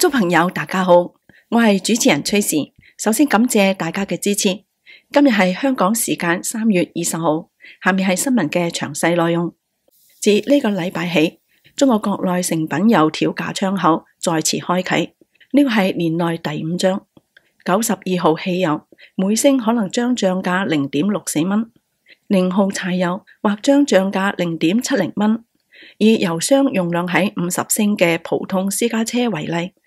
租朋友，大家好，我系主持人崔氏。首先感谢大家嘅支持。今日系香港时间三月二十号，下面系新闻嘅详细内容。自呢个礼拜起，中国国内成品油调价窗口再次开启，呢个系年内第五张。九十二号汽油每升可能将涨价零点六四蚊，零号柴油或将涨价零点七零蚊。以油箱容量喺五十升嘅普通私家车为例。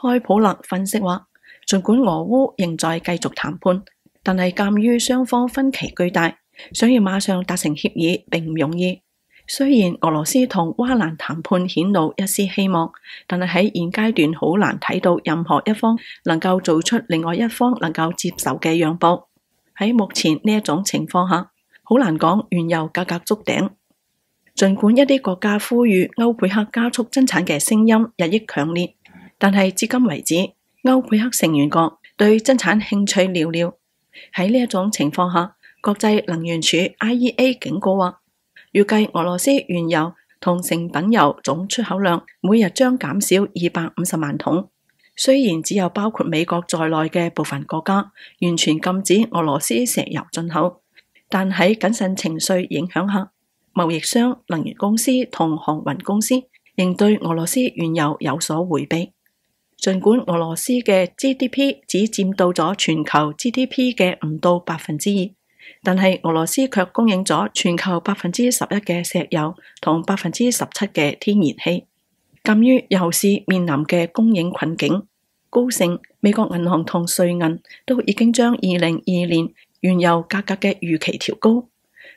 开普勒分析话：，尽管俄乌仍在继续谈判，但系鉴于双方分歧巨大，想要马上达成协议并唔容易。虽然俄罗斯同乌克兰谈判显露一丝希望，但系喺现阶段好难睇到任何一方能够做出另外一方能够接受嘅让步。喺目前呢一种情况下，好难讲原油价格足顶。尽管一啲国家呼吁欧佩克加速增产嘅声音日益强烈。但系至今为止，欧佩克成员国对增产兴趣寥寥。喺呢一种情况下，国际能源署 IEA 警告话，预计俄罗斯原油同成品油总出口量每日将减少二百五十万桶。虽然只有包括美国在内嘅部分国家完全禁止俄罗斯石油进口，但喺谨慎情绪影响下，贸易商、能源公司同航运公司仍对俄罗斯原油有所回避。尽管俄罗斯嘅 GDP 只占到咗全球 GDP 嘅唔到百分之二，但系俄罗斯却供应咗全球百分之十一嘅石油同百分之十七嘅天然气。鉴于油市面临嘅供应困境，高盛、美国银行同瑞银都已经将二零二年原油价格嘅预期调高。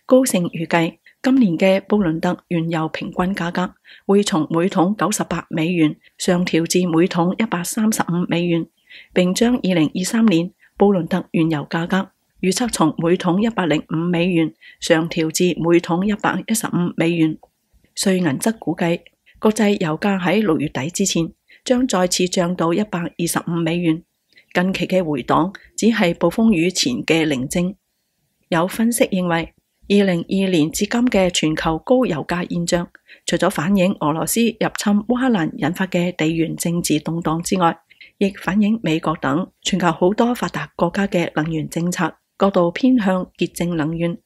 高盛预计。今年嘅布伦特原油平均价格会从每桶九十八美元上调至每桶一百三十五美元，并将二零二三年布伦特原油价格预测从每桶一百零五美元上调至每桶一百一十五美元。瑞银则估计国际油价喺六月底之前将再次涨到一百二十五美元。近期嘅回档只系暴风雨前嘅零星。有分析认为。二零二年至今嘅全球高油价现象，除咗反映俄罗斯入侵乌克兰引发嘅地缘政治动荡之外，亦反映美国等全球好多发达国家嘅能源政策过度偏向洁净能源，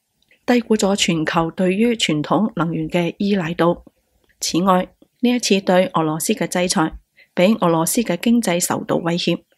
低估咗全球对于传统能源嘅依赖度。此外，呢一次对俄罗斯嘅制裁，俾俄罗斯嘅经济受到威胁。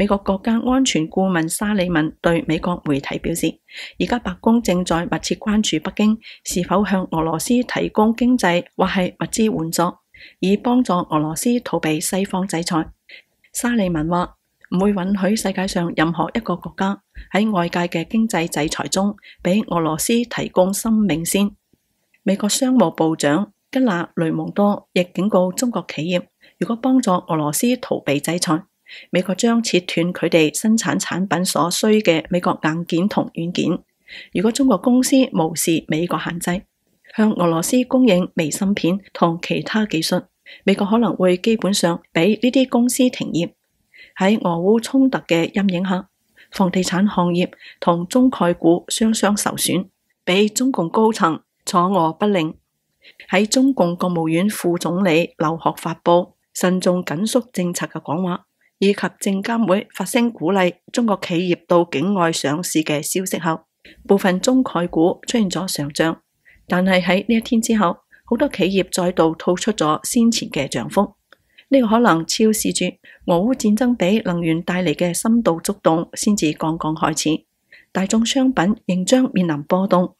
美国国家安全顾问沙利文对美国媒体表示，而家白宫正在密切关注北京是否向俄罗斯提供经济或系物资援助，以帮助俄罗斯逃避西方制裁。沙利文话唔会允许世界上任何一个国家喺外界嘅经济制裁中俾俄罗斯提供生命线。美国商务部长吉纳雷蒙多亦警告中国企业，如果帮助俄罗斯逃避制裁。美国将切断佢哋生产产品所需嘅美国硬件同软件。如果中国公司无视美国限制，向俄罗斯供应微芯片同其他技术，美国可能会基本上俾呢啲公司停业。喺俄乌冲突嘅阴影下，房地产行业同中概股双双受损，俾中共高层坐卧不宁。喺中共国务院副总理刘学发布慎重紧缩政策嘅讲话。以及证监会发声鼓励中国企业到境外上市嘅消息后，部分中概股出现咗上涨。但系喺呢一天之后，好多企业再度吐出咗先前嘅涨幅。呢个可能超视住俄乌战争俾能源带嚟嘅深度触动，先至刚刚开始。大众商品仍将面临波动。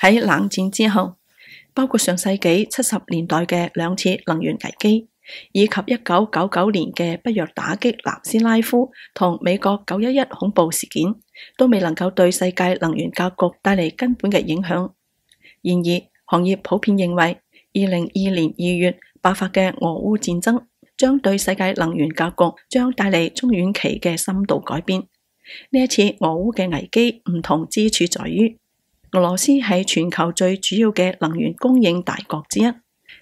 喺冷战之后，包括上世纪七十年代嘅两次能源危机。以及一九九九年嘅北约打击南斯拉夫同美国九一一恐怖事件，都未能够对世界能源格局带嚟根本嘅影响。然而，行业普遍认为，二零二年二月爆发嘅俄乌战争，将对世界能源格局将带嚟中远期嘅深度改变。呢一次俄乌嘅危机，唔同之处在于，俄罗斯系全球最主要嘅能源供应大国之一。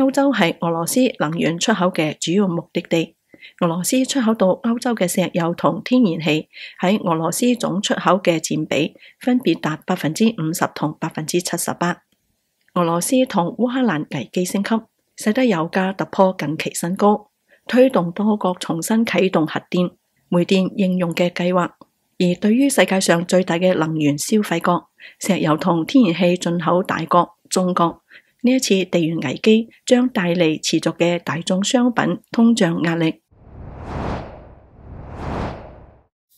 欧洲系俄罗斯能源出口嘅主要目的地。俄罗斯出口到欧洲嘅石油同天然气，喺俄罗斯总出口嘅占比分别达百分之五十同百分之七十八。俄罗斯同乌克兰危机升级，使得油价突破近期新高，推动多国重新启动核电、煤电应用嘅计划。而对于世界上最大嘅能源消费国、石油同天然气进口大国中国。呢一次地缘危机将带嚟持续嘅大众商品通胀压力。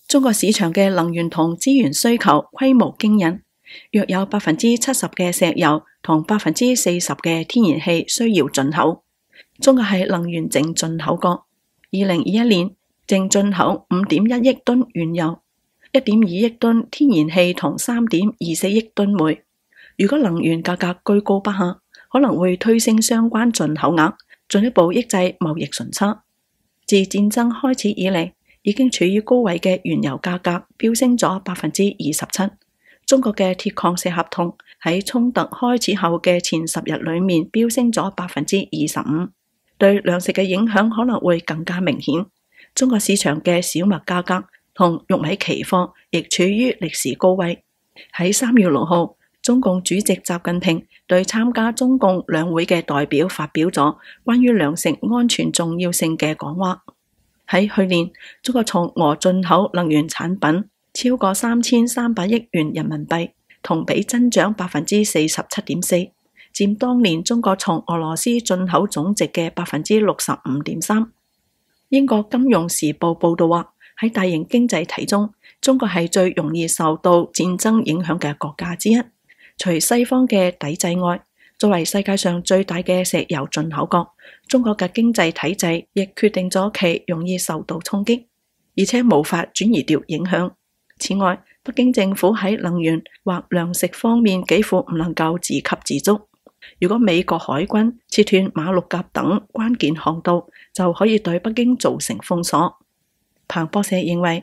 中国市场嘅能源同资源需求规模惊人，约有百分之七十嘅石油同百分之四十嘅天然气需要进口。中国系能源净进口国，二零二一年净进口五点一亿吨原油、一点二亿吨天然气同三点二四亿吨煤。如果能源价格居高不下，可能会推升相关进口额，进一步抑制贸易顺差。自战争开始以嚟，已经处于高位嘅原油价格飙升咗百分之二十七。中国嘅铁矿石合同喺冲突开始后嘅前十日里面飙升咗百分之二十五。对粮食嘅影响可能会更加明显。中国市场嘅小麦价格同玉米期货亦处于历史高位。喺三月六号，中共主席习近平。对参加中共两会嘅代表发表咗关于粮食安全重要性嘅讲话。喺去年，中国从俄进口能源产品超过三千三百亿元人民币，同比增长百分之四十七点四，占当年中国从俄罗斯进口总值嘅百分之六十五点三。英国金融时报报道话，喺大型经济体中，中国系最容易受到战争影响嘅国家之一。除西方嘅抵制外，作为世界上最大嘅石油进口国，中国嘅经济体制亦决定咗其容易受到冲击，而且无法转移掉影响。此外，北京政府喺能源或粮食方面几乎唔能够自给自足。如果美国海军切断马六甲等关键航道，就可以对北京造成封锁。彭博社认为，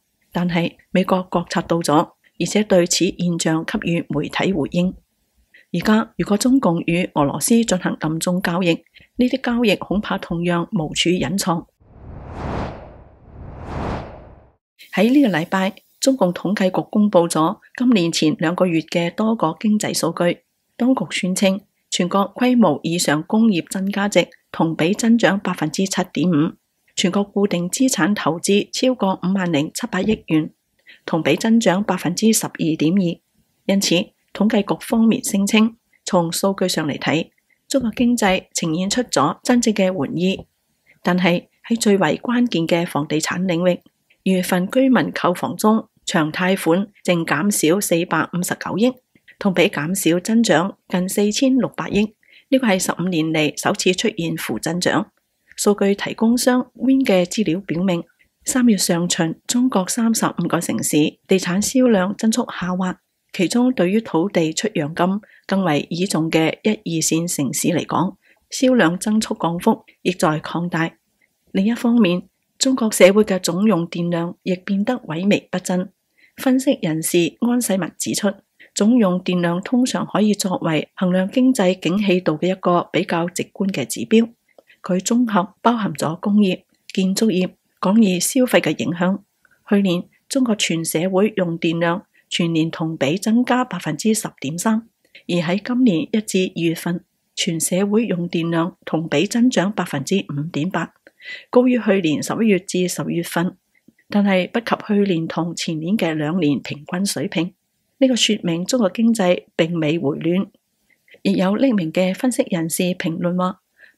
但系美国觉察到咗，而且对此现象给予媒体回应。而家如果中共与俄罗斯进行暗中交易，呢啲交易恐怕同样无处隐藏。喺呢个礼拜，中共统计局公布咗今年前两个月嘅多个经济数据，当局宣称全国规模以上工业增加值同比增长百分之七点五。全国固定资产投资超过五万零七百亿元，同比增长百分之十二点二。因此，统计局方面声称，从数据上嚟睇，中国经济呈现出咗真正嘅缓意。但系喺最为关键嘅房地产领域，二月份居民购房中长贷款净减少四百五十九亿，同比减少增长近四千六百亿，呢个系十五年嚟首次出现负增长。数据提供商 Win 嘅资料表明，三月上旬中国三十五个城市地产销量增速下滑，其中对于土地出让金更为倚重嘅一二线城市嚟讲，销量增速降幅亦在扩大。另一方面，中国社会嘅总用电量亦变得萎靡不振。分析人士安世文指出，总用电量通常可以作为衡量经济景气度嘅一个比较直观嘅指标。佢綜合包含咗工業、建築業、广义消費嘅影響。去年中國全社会用電量全年同比增加百分之十點三，而喺今年一至二月份，全社会用電量同比增長百分之五點八，高於去年十一月至十月份，但系不及去年同前年嘅兩年平均水平。呢個说明中國經濟並未回暖。亦有匿名嘅分析人士評論話。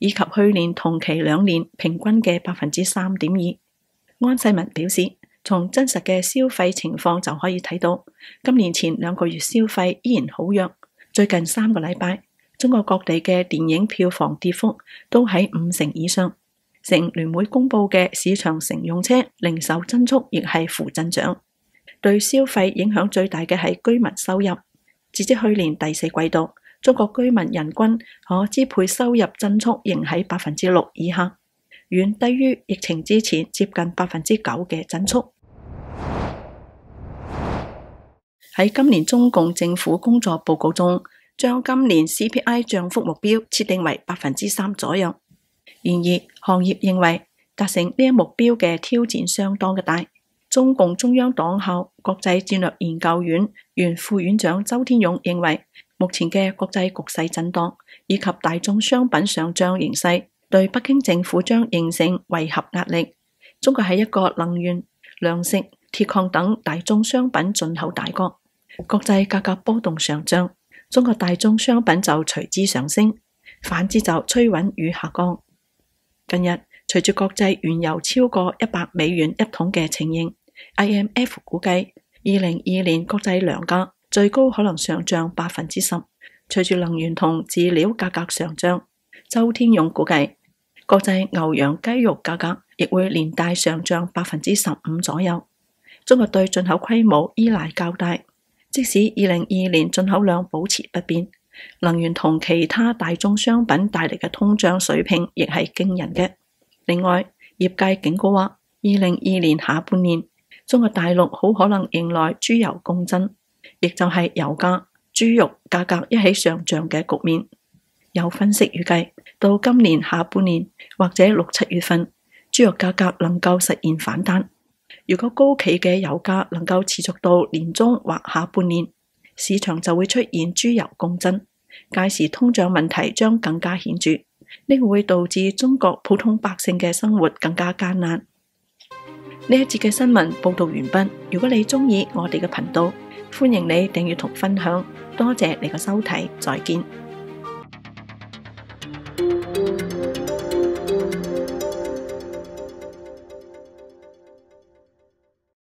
以及去年同期两年平均嘅百分之三点二，安世文表示，从真实嘅消费情况就可以睇到，今年前两个月消费依然好弱。最近三个礼拜，中国各地嘅电影票房跌幅都喺五成以上。成联会公布嘅市场乘用车零售增速亦系负增长，对消费影响最大嘅系居民收入，截至去年第四季度。中国居民人均可支配收入增速仍喺百分之六以下，远低于疫情之前接近百分之九嘅增速。喺今年中共政府工作报告中，将今年 C P I 涨幅目标设定为百分之三左右。然而，行业认为达成呢一目标嘅挑战相当嘅大。中共中央党校国际战略研究院原副院长周天勇认为，目前嘅国际局势震荡以及大宗商品上涨形势，对北京政府将形成围合压力。中国系一个能源、粮食、铁矿等大宗商品进口大国，国际价格波动上涨，中国大宗商品就随之上升；反之就趋稳与下降。近日，随住国际原油超过一百美元一桶嘅情形。IMF 估计，二零二年国际粮价最高可能上涨百分之十。随住能源同饲料价格上涨，周天勇估计，国际牛羊鸡肉价格亦会连带上涨百分之十五左右。中国对进口规模依赖较大，即使二零二年进口量保持不变，能源同其他大宗商品带嚟嘅通胀水平亦系惊人嘅。另外，业界警告话，二零二年下半年。中國大陸好可能迎來豬油共振，亦就係油價、豬肉價格一起上漲嘅局面。有分析預計，到今年下半年或者六七月份，豬肉價格能夠實現反彈。如果高企嘅油價能夠持續到年中或下半年，市場就會出現豬油共振，屆時通脹問題將更加顯著，呢會導致中國普通百姓嘅生活更加艱難。呢一节嘅新闻报道完毕。如果你中意我哋嘅频道，欢迎你订阅同分享。多谢你嘅收睇，再见。